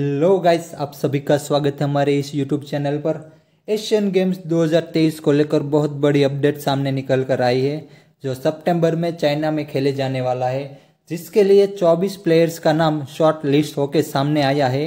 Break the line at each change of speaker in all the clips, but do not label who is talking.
hello guys आप सभी का स्वागत है हमारे इस यूट्यूब चैनल पर एशियन गेम्स 2023 को लेकर बहुत बड़ी अपडेट सामने निकल कर आई है जो सितंबर में चाइना में खेले जाने वाला है जिसके लिए 24 प्लेयर्स का नाम शॉर्ट लिस्ट होकर सामने आया है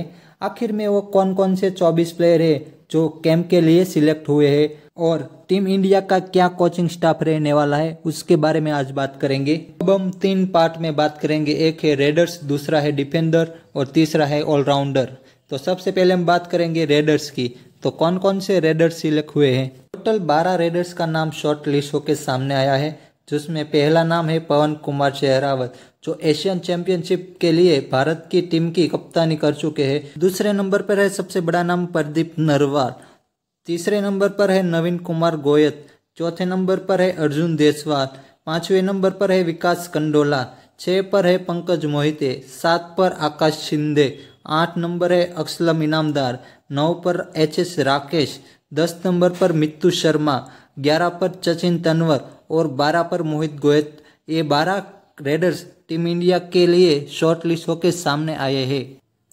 आखिर में वो कौन कौन से 24 प्लेयर है जो कैंप के लिए सिलेक्ट हुए हैं और टीम इंडिया का क्या कोचिंग स्टाफ रहने वाला है उसके बारे में आज बात करेंगे अब हम तीन पार्ट में बात करेंगे एक है रेडर्स दूसरा है डिफेंडर और तीसरा है ऑलराउंडर तो सबसे पहले हम बात करेंगे रेडर्स की तो कौन कौन से रेडर्स सिलेक्ट हुए हैं टोटल 12 रेडर्स का नाम शॉर्ट लिस्टों के सामने आया है जिसमें पहला नाम है पवन कुमार शेहरावत जो एशियन चैंपियनशिप के लिए भारत की टीम की कप्तानी कर चुके हैं दूसरे नंबर पर है सबसे बड़ा नाम प्रदीप नरवाल तीसरे नंबर पर है नवीन कुमार गोयत चौथे नंबर पर है अर्जुन देसवाल पांचवे नंबर पर है विकास कंडोला छः पर है पंकज मोहिते सात पर आकाश शिंदे आठ नंबर है अक्सलम इनामदार नौ पर एच एस राकेश दस नंबर पर मित्तू शर्मा ग्यारह पर सचिन तनवर और बारह पर मोहित गोयत ये बारह रेडर्स टीम इंडिया के लिए शॉर्ट लिस्ट होकर सामने आए हैं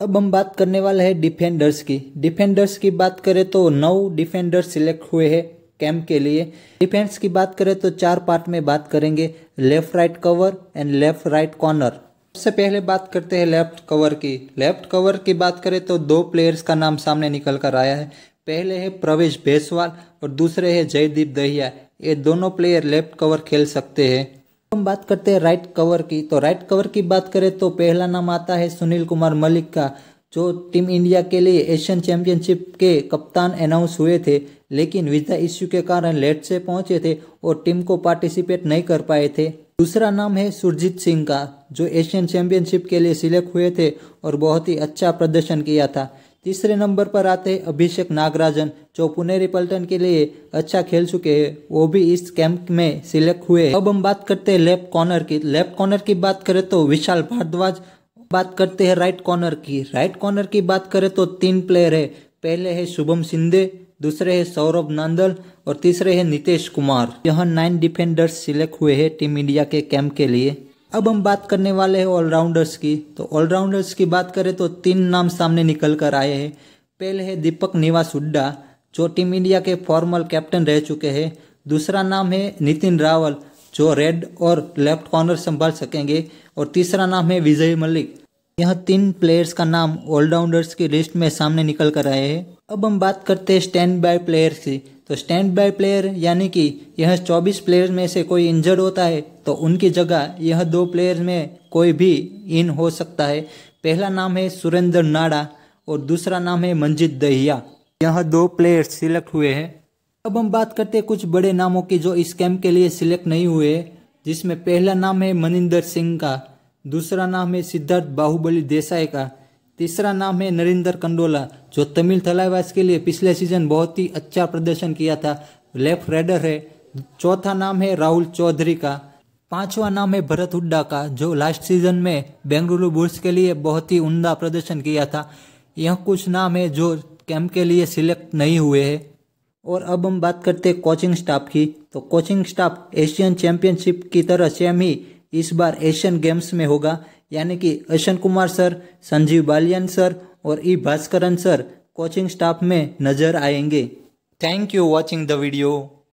अब हम बात करने वाले हैं डिफेंडर्स की डिफेंडर्स की बात करें तो नौ डिफेंडर्स सिलेक्ट हुए हैं कैंप के लिए डिफेंस की बात करें तो चार पार्ट में बात करेंगे left right cover and left right corner सबसे पहले बात करते हैं लेफ्ट कवर की लेफ्ट कवर की बात करें तो दो प्लेयर्स का नाम सामने निकल कर आया है पहले है प्रवेश बेसवाल और दूसरे है जयदीप दहिया ये दोनों प्लेयर लेफ्ट कवर खेल सकते हैं हम बात करते हैं राइट कवर की तो राइट कवर की बात करें तो पहला नाम आता है सुनील कुमार मलिक का जो टीम इंडिया के लिए एशियन चैंपियनशिप के कप्तान अनाउंस हुए थे लेकिन वीज़ा इश्यू के कारण लेट से पहुंचे थे और टीम को पार्टिसिपेट नहीं कर पाए थे दूसरा नाम है सुरजीत सिंह का जो एशियन चैंपियनशिप के लिए सिलेक्ट हुए थे और बहुत ही अच्छा प्रदर्शन किया था तीसरे नंबर पर आते अभिषेक नागराजन जो पुनेरी पलटन के लिए अच्छा खेल चुके हैं वो भी इस कैंप में सिलेक्ट हुए अब हम बात करते हैं लेफ्ट कॉर्नर की लेफ्ट कॉर्नर की बात करें तो विशाल भारद्वाज बात करते हैं राइट कॉर्नर की राइट कॉर्नर की बात करें तो तीन प्लेयर है पहले है शुभम सिंधे दूसरे है सौरभ नांदल और तीसरे है नितेश कुमार यह नाइन डिफेंडर्स सिलेक्ट हुए हैं टीम इंडिया के कैंप के लिए अब हम बात करने वाले हैं ऑलराउंडर्स की तो ऑलराउंडर्स की बात करें तो तीन नाम सामने निकल कर आए हैं पहले है दीपक निवास हुड्डा जो टीम इंडिया के फॉर्मल कैप्टन रह चुके हैं दूसरा नाम है नितिन रावल जो रेड और लेफ्ट कॉर्नर संभाल सकेंगे और तीसरा नाम है विजय मलिक यह तीन प्लेयर्स का नाम ऑलराउंडर्स की लिस्ट में सामने निकल कर आए हैं अब हम बात करते हैं स्टैंड बाय प्लेयर की तो स्टैंड बाय प्लेयर यानी कि यह 24 प्लेयर में से कोई इंजर्ड होता है तो उनकी जगह यह दो प्लेयर में कोई भी इन हो सकता है पहला नाम है सुरेंद्र नाडा और दूसरा नाम है मंजीत दहिया यह दो प्लेयर्स सिलेक्ट हुए हैं अब हम बात करते हैं कुछ बड़े नामों की जो इस कैंप के लिए सिलेक्ट नहीं हुए जिसमें पहला नाम है मनिंदर सिंह का दूसरा नाम है सिद्धार्थ बाहुबली देसाई का तीसरा नाम है नरिंदर कंडोला जो तमिल थलाइवास के लिए पिछले सीजन बहुत ही अच्छा प्रदर्शन किया था लेफ्ट रेडर है चौथा नाम है राहुल चौधरी का पांचवा नाम है भरत हुड्डा का जो लास्ट सीजन में बेंगलुरु बुल्स के लिए बहुत ही उमदा प्रदर्शन किया था यह कुछ नाम है जो कैंप के लिए सिलेक्ट नहीं हुए हैं और अब हम बात करते हैं कोचिंग स्टाफ की तो कोचिंग स्टाफ एशियन चैंपियनशिप की तरह सेम ही इस बार एशियन गेम्स में होगा यानी कि अशन कुमार सर संजीव बालियान सर और E Bhaskaran sir coaching staff में नजर आएंगे thank you watching the video